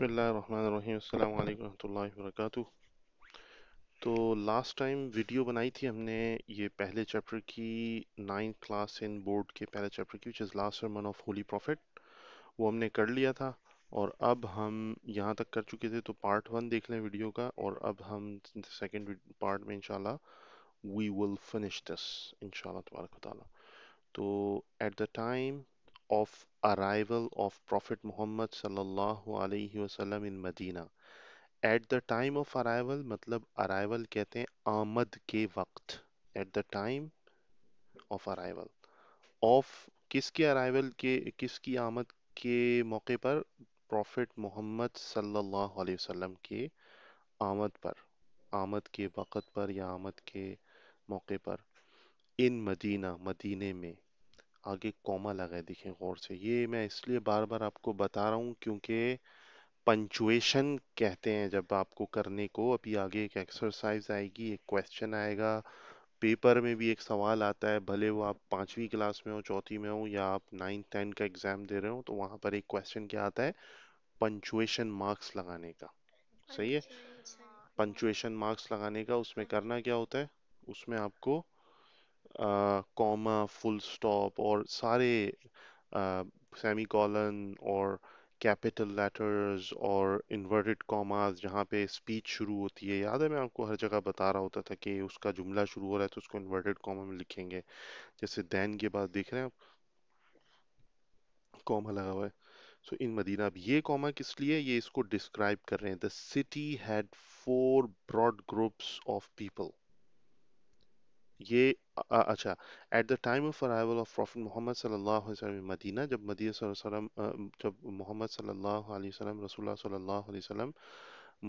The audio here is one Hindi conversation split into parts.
बसमीम वरक तो लास्ट टाइम वीडियो बनाई थी हमने ये पहले चैप्टर की नाइन्थ क्लास इन बोर्ड के पहले चैप्टर की which is last man of holy prophet वो हमने कर लिया था और अब हम यहाँ तक कर चुके थे तो पार्ट वन देख लें वीडियो का और अब हम सेकेंड पार्ट में इनशाला वी विल फिनिश दिस इनशाला तबारक तो at the time of arrival of Prophet Muhammad sallallahu alaihi wasallam in Medina. At the time of arrival मतलब arrival कहते हैं आमद के वक्त at the time of arrival of किसके arrival के किसकी आमद के मौके पर Prophet muhammad sallallahu alaihi wasallam के आमद पर आमद के वक़्त पर या आमद के मौके पर इन मदीना मदीने में आगे कॉमा लगाए देखें गौर से ये मैं इसलिए बार बार आपको बता रहा हूँ क्योंकि पंचुएशन कहते हैं जब आपको करने को अभी आगे एक एक्सरसाइज आएगी एक क्वेश्चन आएगा पेपर में भी एक सवाल आता है भले वो आप पांचवी क्लास में हो चौथी में हो या आप नाइन्थ टेंथ का एग्ज़ाम दे रहे हो तो वहां पर एक क्वेश्चन क्या आता है पंचुएशन मार्क्स लगाने का सही है पंचुएशन मार्क्स लगाने का उसमें करना क्या होता है उसमें आपको कॉमा फुल स्टॉप और सारे सेमी कॉलन और कैपिटल लेटर्स और इन्वर्टेड कॉमास जहाँ पे स्पीच शुरू होती है याद है मैं आपको हर जगह बता रहा होता था कि उसका जुमला शुरू हो रहा है तो उसको इन्वर्टेड कॉमा में लिखेंगे जैसे दैन के बाद देख रहे हैं आप कॉमा लगा हुआ है सो इन मदीना अब ये कॉमा किस लिए ये इसको डिस्क्राइब कर रहे हैं the city had four broad groups of people ये अ- अच्छा at the time of arrival of prophet Muhammad सल्लल्लाह मदीना जब मदीना जब मोहम्मद सल्लाम अलैहि सल्लाम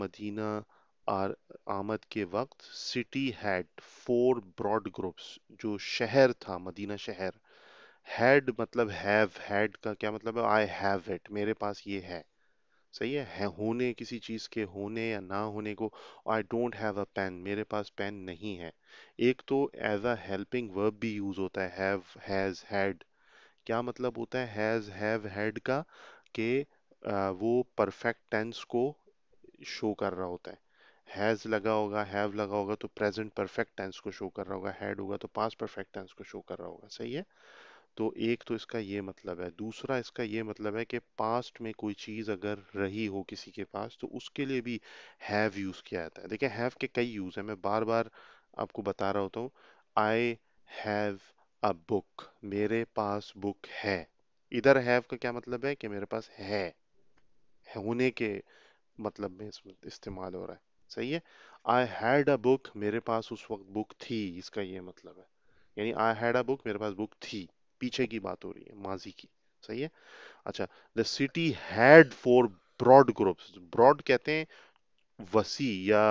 मदीना आर आमद के वक्त city had four broad groups जो शहर था मदीना शहर हैड मतलब हैव हैड का क्या मतलब है आई हैव इट मेरे पास ये है सही है, है होने किसी चीज़ के होने या ना होने को I don't have a pen मेरे पास पेन नहीं है एक तो एज अ हेल्पिंग वर्ब भी यूज़ होता है हैव हैज़ हैड क्या मतलब होता है हैज़ हैव हैड का कि वो परफेक्ट टेंस को शो कर रहा होता है हैज़ लगा होगा हैव लगा होगा तो प्रेजेंट परफेक्ट टेंस को शो कर रहा होगा हैड होगा तो पास्ट परफेक्ट टेंस को शो कर रहा होगा सही है तो एक तो इसका ये मतलब है दूसरा इसका ये मतलब है कि पास्ट में कोई चीज़ अगर रही हो किसी के पास तो उसके लिए भी हैव यूज़ किया जाता है देखिए हैव के कई यूज़ है मैं बार बार आपको बता रहा होता हूँ आई हैव अ बुक मेरे पास बुक है इधर हैव का क्या मतलब है कि मेरे पास है होने के मतलब में इसमें इस्तेमाल हो रहा है सही है आई हैड अ बुक मेरे पास उस वक्त बुक थी इसका ये मतलब है यानी आई हैड अ बुक मेरे पास बुक थी पीछे की बात हो रही है माजी की सही है अच्छा the city had four broad groups broad कहते हैं वसी या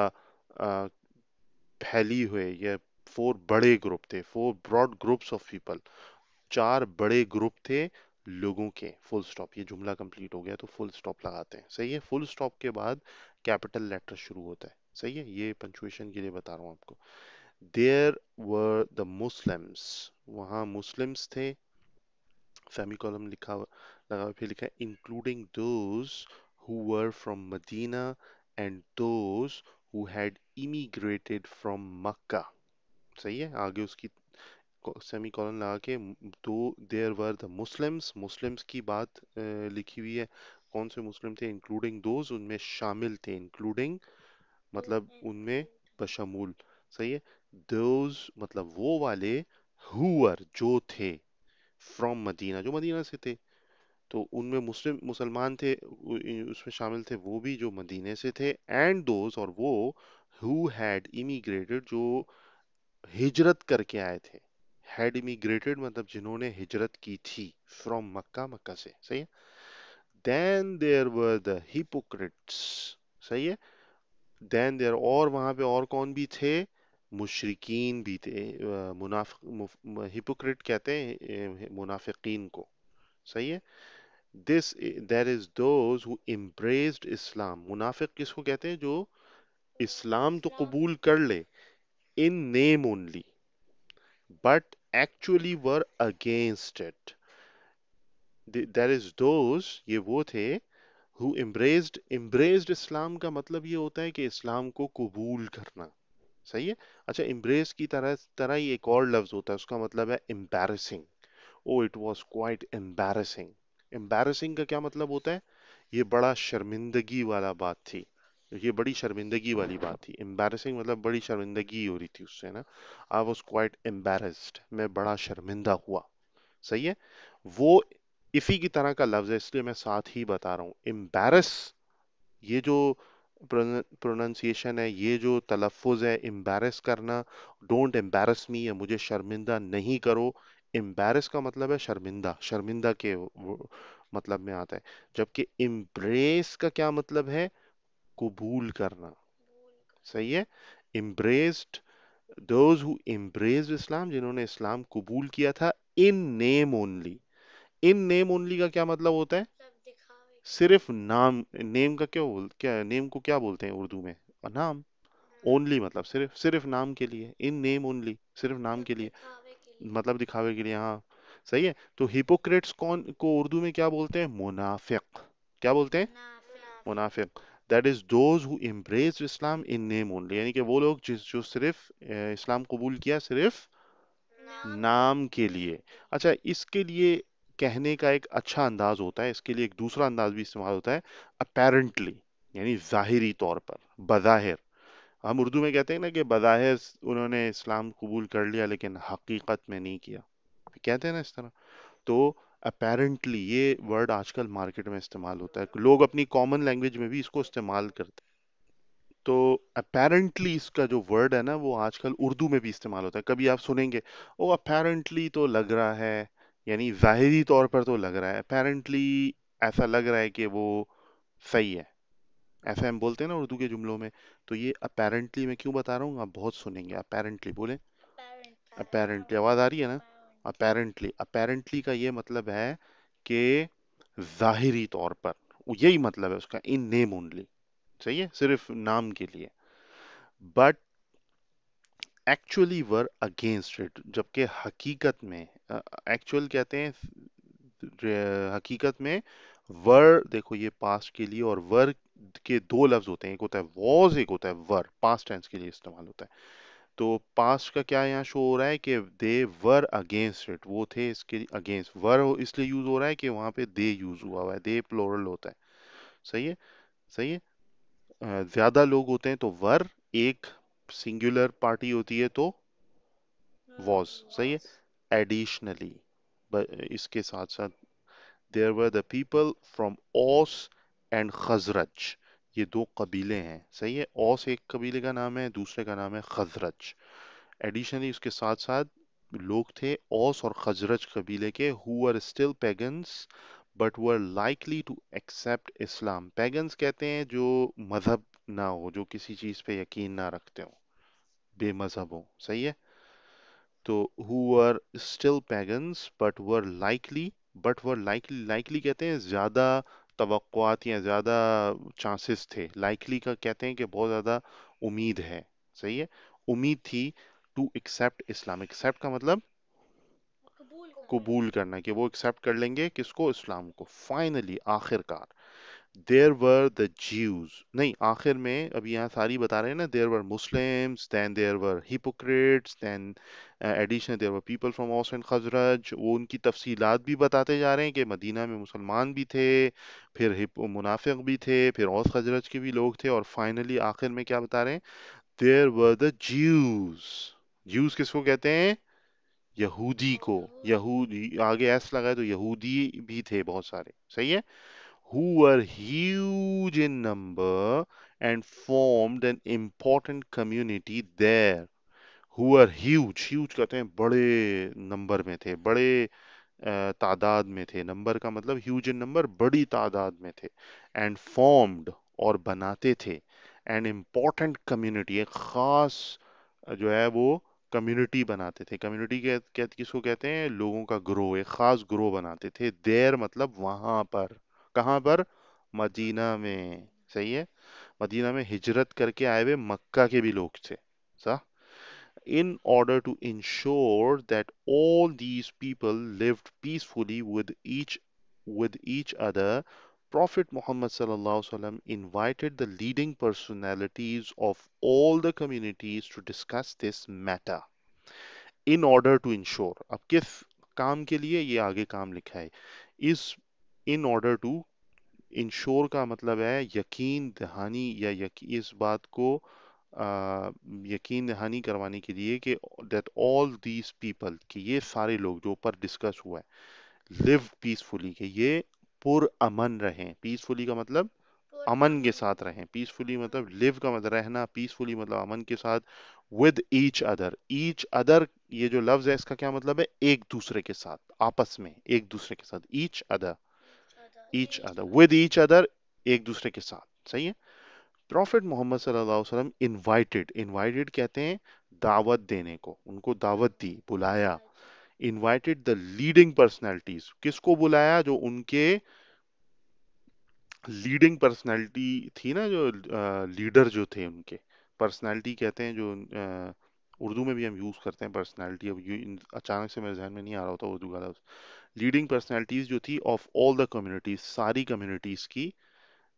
फैली हुए या फोर बड़े ग्रुप थे four broad groups of people चार बड़े ग्रुप थे लोगों के फुल स्टॉप ये जुमला कंप्लीट हो गया तो फुल स्टॉप लगाते हैं सही है फुल स्टॉप के बाद कैपिटल लेटर शुरू होता है सही है ये पंचुएशन के लिए बता रहा हूँ आपको देयर वर द मुस्लिम्स वहां मुस्लिम्स थे फैमिली कॉलम लिखा लगा फिर लिखा including those who were from Medina and those who had immigrated from Mecca सही है आगे उसकी सेमी कॉलन लगा के दो there were the Muslims Muslims की बात लिखी हुई है कौन से मुस्लिम थे इंक्लूडिंग दोज उनमें शामिल थे इंक्लूडिंग मतलब उनमें बशमूल सही है दोज मतलब वो वाले हुअर जो थे फ्रॉम मदीना जो मदीना से थे तो उनमें मुस्लिम मुसलमान थे उसमें शामिल थे वो भी जो मदीने से थे एंड दोज और वो हु हैड इमिग्रेटेड जो हिजरत करके आए थे हैड इमिग्रेटेड मतलब जिन्होंने हिजरत की थी फ्रॉम मक्का मक्का से सही है then there were the hypocrites सही है देन देयर और वहां पे और कौन भी थे मुशरकिन भी थे मुनाफ हिपोक्रेट कहते हैं मुनाफिकीन को सही है this there is those who embraced Islam मुनाफिक किसको कहते हैं जो इस्लाम तो कबूल कर ले in name only but actually were against it there is those ये वो थे हु एम्ब्रेस्ड एम्ब्रेस्ड इस्लाम का मतलब ये होता है कि इस्लाम को कबूल करना सही है अच्छा एम्ब्रेस की तरह तरह ही एक और लफ्ज होता है उसका मतलब है embarrassing oh it was quite embarrassing embarrassing का क्या मतलब होता है ये बड़ा शर्मिंदगी वाला बात थी ये बड़ी शर्मिंदगी वाली बात थी एम्बेरसिंग मतलब बड़ी शर्मिंदगी हो रही थी उससे ना आई वॉज क्वाइट एम्बेरस्ड मैं बड़ा शर्मिंदा हुआ सही है वो इफ़ी की तरह का लफ्ज़ है इसलिए मैं साथ ही बता रहा हूँ एम्बेरस ये जो प्रोनाउंसिएशन है ये जो तलफ़ है एम्बेरस करना डोंट एम्बेरस मी या मुझे शर्मिंदा नहीं करो एम्बेरस का मतलब है शर्मिंदा शर्मिंदा के मतलब में आता है जबकि एम्ब्रेस का क्या मतलब है कबूल करना सही है embraced those who embrace Islam जिन्होंने इस्लाम कबूल किया था in name only in name only का क्या मतलब होता है सिर्फ नाम नेम का क्या बोल क्या नेम को क्या बोलते हैं उर्दू में नाम ओनली मतलब सिर्फ सिर्फ नाम के लिए इन नेम ओनली सिर्फ नाम के लिए मतलब दिखावे के लिए हाँ सही है तो हिपोक्रेट्स कौन को उर्दू में क्या बोलते हैं मुनाफिक क्या बोलते हैं मुनाफिक that is those who embrace Islam in name only यानी कि वो लोग जिस जो सिर्फ इस्लाम कबूल किया सिर्फ नाम के लिए अच्छा इसके लिए कहने का एक अच्छा अंदाज होता है इसके लिए एक दूसरा अंदाज भी इस्तेमाल होता है अपेरेंटली यानी ज़ाहिरी तौर पर बज़ाहिर हम उर्दू में कहते हैं ना कि बज़ाहिर उन्होंने इस्लाम कबूल कर लिया लेकिन हकीकत में नहीं किया कहते हैं ना इस तरह तो अपेरेंटली ये वर्ड आजकल मार्केट में इस्तेमाल होता है लोग अपनी कॉमन लैंग्वेज में भी इसको इस्तेमाल करते हैं तो अपेरेंटली इसका जो वर्ड है ना वो आजकल उर्दू में भी इस्तेमाल होता है कभी आप सुनेंगे ओ अपेरेंटली तो लग रहा है यानी ज़ाहिरी तौर पर तो लग रहा है अपेरेंटली ऐसा लग रहा है कि वो सही है ऐसा हम बोलते हैं ना उर्दू के जुमलों में तो ये अपेरेंटली मैं क्यों बता रहा हूँ आप बहुत सुनेंगे अपेरेंटली बोले अपेरेंटली आवाज़ आ रही है ना अपेरेंटली अपेरेंटली का ये मतलब है कि ज़ाहिरी तौर पर यही मतलब है उसका इन नेम ओनली सही है सिर्फ नाम के लिए but actually were against it जबकि हकीकत में एक्चुअल कहते हैं हकीकत में वर देखो ये पास्ट के लिए और वर के दो लफ्ज होते हैं एक होता है वॉज एक होता है वर पास्ट टेंस के लिए इस्तेमाल होता है तो पास्ट का क्या यहाँ शो हो रहा है कि दे वर अगेंस्ट इट वो थे इसके अगेंस्ट वर इसलिए यूज हो रहा है कि वहां पे दे यूज हुआ हुआ है दे प्लोरल होता है सही है सही है ज्यादा लोग होते हैं तो वर एक सिंगुलर पार्टी होती है तो वॉज हाँ, सही है एडिशनली uh, इसके साथ साथ there were the people from Aws and Khazraj ये दो कबीले हैं सही है ओस एक कबीले का नाम है दूसरे का नाम है खजरज एडिशनली उसके साथ साथ लोग थे ओस और खजरज कबीले के who are still pagans but were likely to accept Islam pagans कहते हैं जो मजहब ना हो जो किसी चीज़ पे यकीन ना रखते हो बेमजहब हो सही है तो who are still pagans but were likely but were likely likely कहते हैं ज़्यादा तवक़ात या ज़्यादा चांसेस थे लाइकली का कहते हैं कि बहुत ज़्यादा उम्मीद है सही है उम्मीद थी टू एक्सेप्ट इस्लाम एक्सेप्ट का मतलब कबूल करना कि वो एक्सेप्ट कर लेंगे किसको इस्लाम को फाइनली आखिरकार देर वर द ज्यूज नहीं आखिर में अभी यहाँ सारी बता रहे हैं ना there were Muslim then were hypocrites then additional there were people from Aws and Khazraj वो उनकी तफसीलात भी बताते जा रहे हैं कि मदीना में मुसलमान भी थे फिर मुनाफिक भी थे फिर औस खजरज के भी लोग थे और फाइनली आखिर में क्या बता रहे हैं there were the Jews Jews किसको कहते हैं यहूदी को यहूदी आगे ऐसा लगा है तो यहूदी भी थे बहुत सारे सही है who were huge in number and formed an important community there. Who were huge, huge कहते हैं बड़े नंबर में थे बड़े तादाद में थे नंबर का मतलब ह्यूज इन नंबर बड़ी तादाद में थे एंड फॉर्म्ड और बनाते थे एंड इम्पॉर्टेंट कम्युनिटी एक खास जो है वो कम्युनिटी बनाते थे कम्युनिटी के, के, किसको कहते हैं लोगों का ग्रोह एक खास ग्रोह बनाते थे देर मतलब वहां पर कहाँ पर मदीना में सही है मदीना में हिजरत करके आए हुए मक्का के भी लोग थे सा in order to ensure that all these people lived peacefully with each with each other prophet muhammad sallallahu wasallam invited the leading personalities of all the communities to discuss this matter in order to ensure Ab kis kaam ke liye ye aage kaam likha hai. Is in order to ensure का मतलब है यकीन दहानी या यकी, इस बात को आ, यकीन दहानी करवाने के लिए कि दैट ऑल दीज पीपल कि ये सारे लोग जो ऊपर डिस्कस हुआ है लिव पीसफुली कि ये पुर अमन रहें पीसफुली का मतलब, मतलब, मतलब, मतलब अमन के साथ रहें पीसफुली मतलब लिव का मतलब रहना पीसफुली मतलब अमन के साथ with each other each other ये जो लफ्ज है इसका क्या मतलब है एक दूसरे के साथ आपस में एक दूसरे के साथ each other each other with each other एक दूसरे के साथ सही है प्रॉफिट मोहम्मद सल्लल्लाहु अलैहि वसल्लम कहते हैं दावत देने को उनको दावत दी बुलाया इनवाइटेड द लीडिंग पर्सनैलिटीज किसको बुलाया जो उनके लीडिंग पर्सनैलिटी थी ना जो लीडर जो थे उनके पर्सनैलिटी कहते हैं जो उर्दू में भी हम यूज़ करते हैं पर्सनैलिटी अब अचानक से मेरे जहन में नहीं आ रहा होता उर्दू का लफ्ज़ लीडिंग पर्सनैलिटीज जो थी ऑफ ऑल द कम्युनिटीज सारी कम्युनिटीज की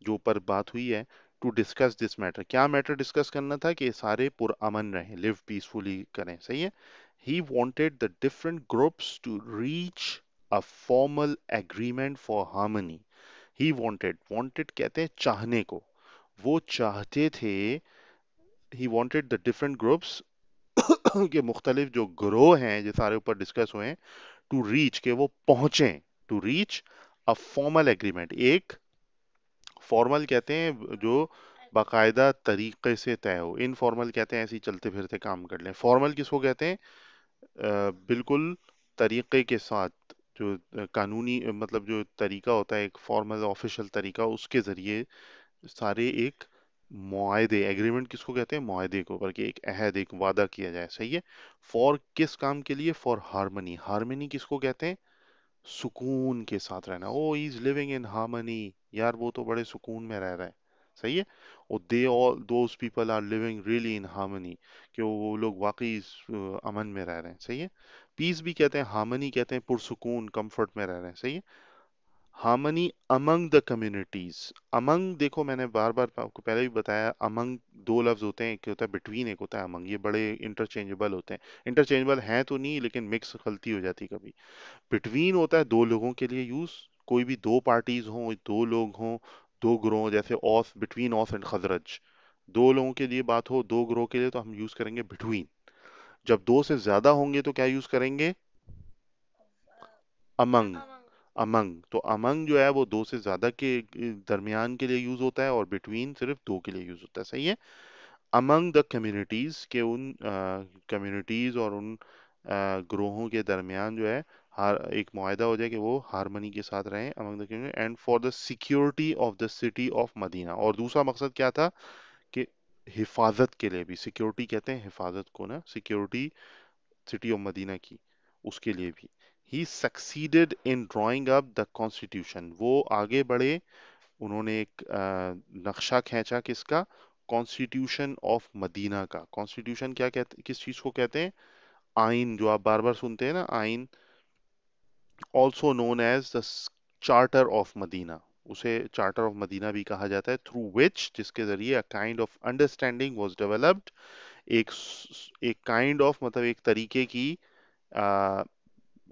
जो पर बात हुई है टू डिस्कस दिस मैटर क्या मैटर डिस्कस करना था कि सारे पुरअमन रहें लिव पीसफुली करें सही है he wanted the different groups to reach a formal agreement for harmony he wanted wanted कहते हैं चाहने को वो चाहते थे he wanted the different groups के मुख्तलिफ जो ग्रोह हैं जो सारे ऊपर डिस्कस हुए हैं टू रीच के वो पहुंचे to reach a formal agreement एक फॉर्मल कहते हैं जो बाकायदा तरीके से तय हो इनफॉर्मल कहते हैं ऐसे ही चलते फिरते काम कर लें फॉर्मल किसको कहते हैं बिल्कुल तरीके के साथ जो कानूनी मतलब जो तरीका होता है एक फॉर्मल ऑफिशियल तरीका उसके ज़रिए सारे एक मुआदे एग्रीमेंट किसको कहते हैं मुआदे को बल्कि एक अहद एक वादा किया जाए सही है फॉर किस काम के लिए फॉर हारमनी हारमनी किसको कहते हैं सुकून के साथ रहना oh is living in harmony यार वो तो बड़े सुकून में रह रहा है सही है और they all those people are living really in harmony कि वो लोग वाकई अमन में रह रहे हैं सही है पीस भी कहते हैं हार्मनी कहते हैं पुरसकून कंफर्ट में रह रहे हैं सही है harmony among the communities among देखो मैंने बार बार तो आपको पहले भी बताया अमंग दो लफ्ज होते हैं एक होता है बिटवीन एक होता है अमंग ये बड़े इंटरचेंजेबल होते हैं इंटरचेंजेबल हैं तो नहीं लेकिन मिक्स गलती हो जाती कभी बिटवीन होता है दो लोगों के लिए यूज कोई भी दो पार्टीज हों दो लोग हों दो ग्रोह जैसे Aws between Aws and Khazraj दो लोगों के लिए बात हो दो ग्रोह के लिए तो हम यूज करेंगे बिटवीन जब दो से ज्यादा होंगे तो क्या यूज करेंगे अमंग अमंग तो अमंग जो है वो दो से ज्यादा के दरमियान के लिए यूज होता है और बिटवीन सिर्फ दो के लिए यूज होता है सही है अमंग द कम्युनिटीज के उन कम्युनिटीज और उन ग्रोहों के दरमियान जो है हार एक मुहिदा हो जाए कि वो हारमनी के साथ रहें among the community and for the security of the city of Medina और दूसरा मकसद क्या था कि हिफाजत के लिए भी सिक्योरिटी कहते हैं हिफाजत को ना सिक्योरिटी सिटी ऑफ मदीना की उसके लिए भी he succeeded in drawing up the constitution वो आगे बढ़े उन्होंने एक नक्शा खींचा किसका कॉन्स्टिट्यूशन ऑफ मदीना का कॉन्स्टिट्यूशन क्या कहते किस चीज को कहते हैं आइन जो आप बार बार सुनते हैं ना आइन also known as the charter of Medina उसे चार्टर ऑफ मदीना भी कहा जाता है थ्रू विच जिसके जरिए a kind of understanding was developed एक एक काइंड kind ऑफ of, मतलब एक तरीके की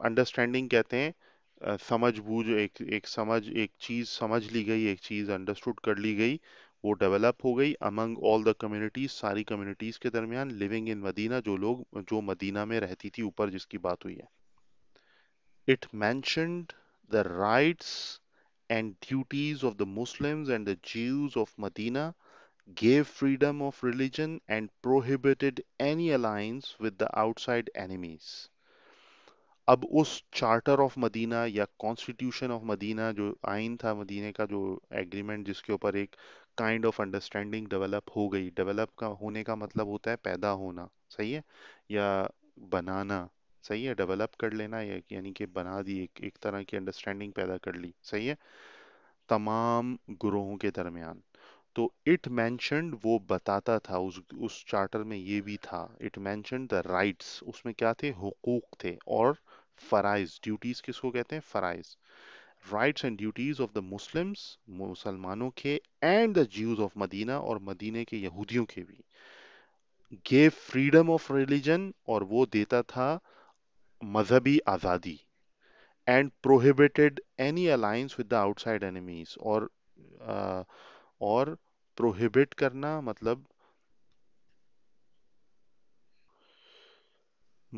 अंडरस्टैंडिंग कहते हैं समझ बूझ एक एक समझ एक चीज समझ ली गई एक चीज अंडरस्टूड कर ली गई वो डेवलप हो गई अमंग ऑल द कम्युनिटीज सारी कम्युनिटीज के दरमियान लिविंग इन मदीना जो लोग जो मदीना में रहती थी ऊपर जिसकी बात हुई है it mentioned the rights and duties of the Muslims and the Jews of Medina gave freedom of religion and prohibited any alliance with the outside enemies अब उस चार्टर ऑफ मदीना या कॉन्स्टिट्यूशन ऑफ मदीना जो आइन था मदीने का जो एग्रीमेंट जिसके ऊपर एक काइंड ऑफ अंडरस्टैंडिंग डेवलप हो गई डेवलप का होने का मतलब होता है पैदा होना सही है या बनाना सही है डेवलप कर लेना या यानी कि बना दी एक, एक तरह की अंडरस्टैंडिंग पैदा कर ली सही है तमाम ग्रोहों के दरमियान तो इट मैं वो बताता था उस उस चार्टर में ये भी था इट मैं द राइट्स उसमें क्या थे हुकूक थे और फराइज ड्यूटीज किसको कहते हैं फराइज rights and duties of the Muslims मुसलमानों के and the Jews of Medina और मदीने के यहूदियों के भी गेव फ्रीडम ऑफ रिलीजन और वो देता था मजहबी आज़ादी and prohibited any alliance with the outside enemies और आ, और प्रोहिबिट करना मतलब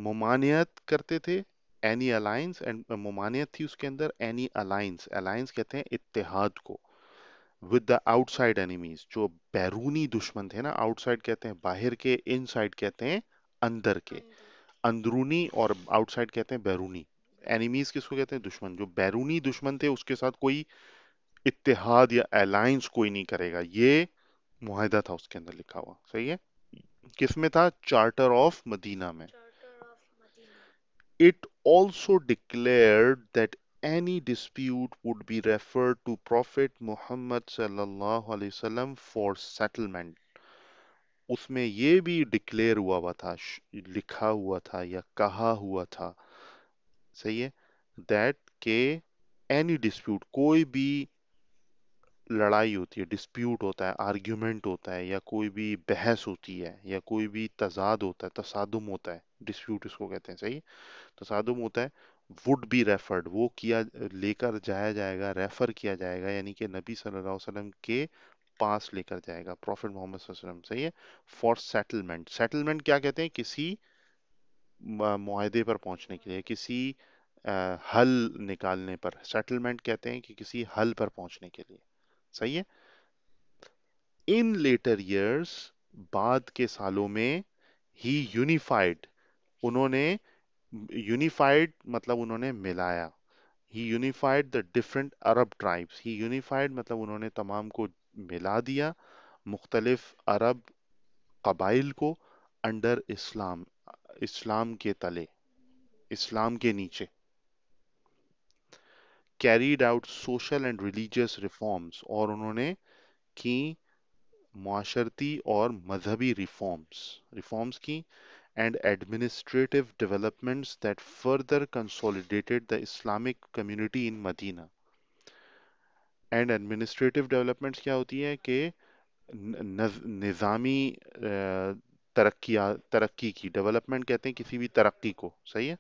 ममानियत करते थे एनी अलायंस एंड ममानियत थी उसके अंदर एनी अलायंस अलायंस कहते हैं इतिहाद को विद द आउटसाइड एनिमीज जो बैरूनी दुश्मन थे ना आउटसाइड कहते हैं बाहर के इनसाइड कहते हैं अंदर के अंदरूनी और आउटसाइड कहते हैं बैरूनी एनिमीज किसको कहते हैं दुश्मन जो बैरूनी दुश्मन थे उसके साथ कोई इतिहाद या अलायंस कोई नहीं करेगा ये माहिदा था उसके अंदर लिखा हुआ सही है किस में था चार्टर ऑफ मदीना में it also declared that any dispute would be referred to Prophet Muhammad sallallahu for settlement. उसमें ये भी डिक्लेयर हुआ हुआ था लिखा हुआ था या कहा हुआ था सही है दैट के एनी डिस्प्यूट कोई भी लड़ाई होती है डिस्प्यूट होता है आर्ग्यूमेंट होता है या कोई भी बहस होती है या कोई भी तजाद होता है तसादुम होता है डिस्प्यूट इसको कहते हैं सही तसादुम होता है वुड बी रेफर्ड वो किया लेकर जाया जाएगा रेफर किया जाएगा यानी कि नबी सल्लल्लाहु अलैहि वसल्लम के पास लेकर जाएगा प्रॉफिट मोहम्मद वसल्लम सही है फॉर सेटलमेंट सेटलमेंट क्या कहते हैं किसी माहदे पर पहुंचने के लिए किसी हल निकालने पर सेटलमेंट कहते हैं कि किसी हल पर पहुंचने के लिए सही है इन लेटर ईयर्स बाद के सालों में ही यूनिफाइड उन्होंने यूनिफाइड मतलब उन्होंने मिलाया he unified the different Arab tribes he unified मतलब उन्होंने तमाम को मिला दिया मुख्तलिफ अरब कबाइल को अंडर इस्लाम इस्लाम के तले इस्लाम के नीचे carried out social and religious reforms और उन्होंने की माशरती और मजहबी रिफॉर्म्स रिफॉर्म्स की and administrative developments that further consolidated the Islamic community in Medina and administrative developments क्या होती है कि निज़ामी तरक्या तरक्की की डेवलपमेंट कहते हैं किसी भी तरक्की को सही है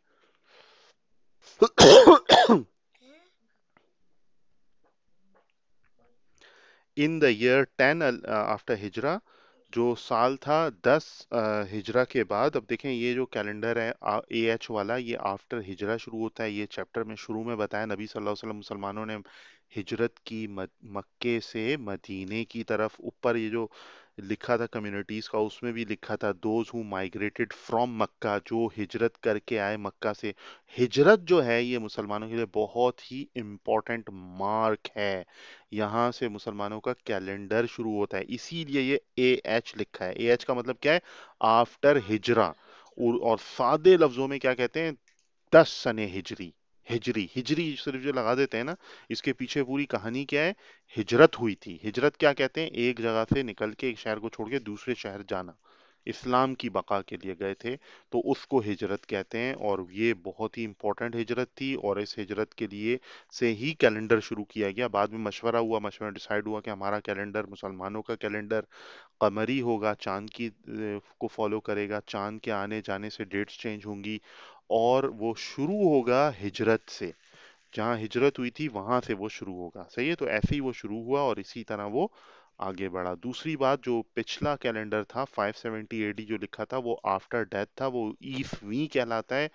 in the year ten after Hijra जो साल था 10 हिजरा uh, के बाद अब देखें ये जो कैलेंडर है ए एच वाला ये आफ्टर हिजरा शुरू होता है ये चैप्टर में शुरू में बताया नबी सल्लल्लाहु अलैहि वसल्लम मुसलमानों ने हिजरत की मक्के से मदीने की तरफ ऊपर ये जो लिखा था कम्युनिटीज़ का उसमें भी लिखा था those who migrated from Mecca जो हिजरत करके आए मक्का से हिजरत जो है ये मुसलमानों के लिए बहुत ही इम्पोर्टेंट मार्क है यहाँ से मुसलमानों का कैलेंडर शुरू होता है इसीलिए ये ए एच लिखा है ए एच का मतलब क्या है आफ्टर हिजरा और सादे लफ्ज़ों में क्या कहते हैं दस सने हिजरी हिजरी हिजरी सिर्फ जो लगा देते हैं ना इसके पीछे पूरी कहानी क्या है हिजरत हुई थी हिजरत क्या कहते हैं एक जगह से निकल के एक शहर को छोड़ के दूसरे शहर जाना इस्लाम की बका के लिए गए थे तो उसको हिजरत कहते हैं और ये बहुत ही इंपॉर्टेंट हिजरत थी और इस हिजरत के लिए से ही कैलेंडर शुरू किया गया बाद में मशवरा हुआ मशवरा डिसाइड हुआ कि हमारा कैलेंडर मुसलमानों का कैलेंडर कमरी होगा चांद की को फॉलो करेगा चांद के आने जाने से डेट्स चेंज होंगी और वो शुरू होगा हिजरत से जहाँ हिजरत हुई थी वहां से वो शुरू होगा सही है तो ऐसे ही वो शुरू हुआ और इसी तरह वो आगे बढ़ा दूसरी बात जो पिछला कैलेंडर था 570 सेवेंटी जो लिखा था वो आफ्टर डेथ था वो ईसवी कहलाता है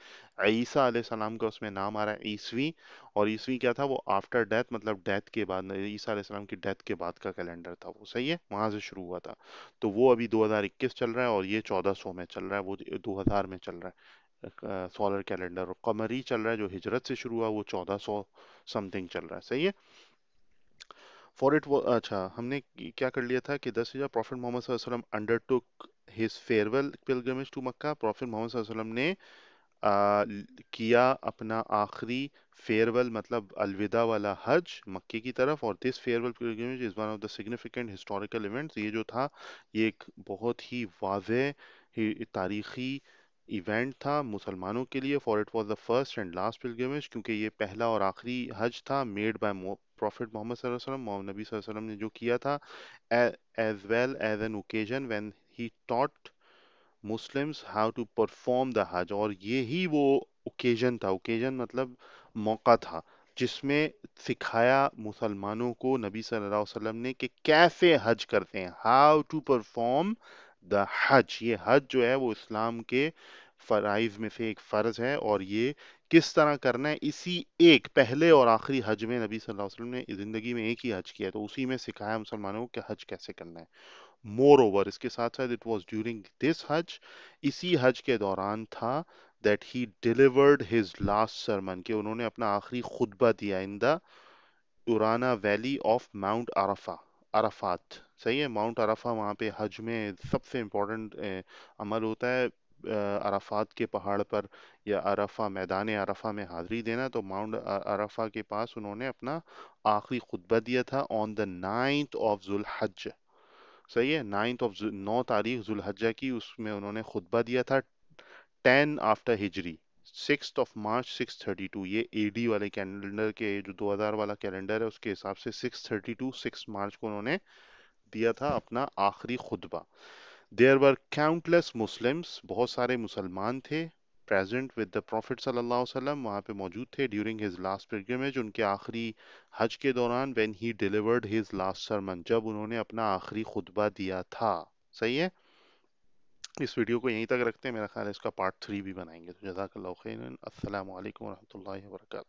ईसा सलाम का उसमें नाम आ रहा है ईसवी और ईसवी क्या था वो आफ्टर डेथ मतलब डेथ के बाद ईसा सलाम की डेथ के बाद का कैलेंडर था वो सही है वहाँ से शुरू हुआ था तो वो अभी 2021 चल रहा है और ये 1400 में चल रहा है वो 2000 में चल रहा है सोलर कैलेंडर और कमरी चल रहा है जो हिजरत से शुरू हुआ वो चौदह सौ समथिंग चल रहा है सही है फॉर इट अच्छा हमने क्या कर लिया था कि दस हज़ार प्रॉफिट मोहम्मद वसल्लम undertook his farewell pilgrimage to Mecca prophet Muhammad वसल्लम ने आ, किया अपना आखिरी फेयरवेल मतलब अलविदा वाला हज मक्के की तरफ और this farewell pilgrimage is one of the significant historical events ये जो था ये एक बहुत ही वाज तारीखी इवेंट था मुसलमानों के लिए for it was the first and last pilgrimage क्योंकि ये पहला और आखिरी हज था मेड बाय प्रॉफिट मोहम्मद वसल्लम नबी वसल्लम ने जो किया था as well as an occasion when he taught Muslims how to perform the Hajj और ये ही वो ओकेजन था ओकेजन मतलब मौका था जिसमें सिखाया मुसलमानों को नबी सल्लल्लाहु अलैहि वसल्लम ने कि कैसे हज करते हैं हाउ टू परफॉर्म द हज ये हज जो है वो इस्लाम के फ़राइज में से एक फ़र्ज है और ये किस तरह करना है इसी एक पहले और आखिरी हज में नबी सल्लल्लाहु अलैहि वसल्लम ने ज़िंदगी में एक ही हज किया तो उसी में सिखाया मुसलमानों को कि हज कैसे करना है मोर ओवर इसके साथ साथ इट वॉज ड्यूरिंग दिस हज इसी हज के दौरान था that he delivered his last sermon के उन्होंने अपना आखिरी खुतबा दिया in the Uranah valley of Mount Arafah Arafat सही है माउंट अराफा वहाँ पे हज में सबसे इम्पोर्टेंट अमल होता है अराफात के पहाड़ पर या अराफा मैदान अराफा में हाजिरी देना तो माउंट अराफा के पास उन्होंने अपना आखिरी खुतबा दिया था on the ninth of Dhul Hijjah सही है नाइन्थ ऑफ नौ तारीख जुलहजा की उसमें उन्होंने खुतबा दिया था ten after Hijri six of March six thirty two ये ए डी वाले कैलेंडर के जो दो हजार वाला कैलेंडर है उसके हिसाब से six thirty two six March को उन्होंने दिया था अपना आखिरी खुतबा देयर वर काउंटलेस मुस्लिम्स बहुत सारे मुसलमान थे प्रेजेंट विद द प्रॉफिट सल्लल्लाहु अलैहि वसल्लम वहाँ पे मौजूद थे ड्यूरिंग हिज लास्ट पिलग्रिमेज उनके आखिरी हज के दौरान when he delivered his last sermon जब उन्होंने अपना आखिरी खुतबा दिया था सही है इस वीडियो को यहीं तक रखते हैं मेरा ख्याल है इसका पार्ट थ्री भी बनाएंगे तो जजाकल्ला खैन असल वरहमल वर्का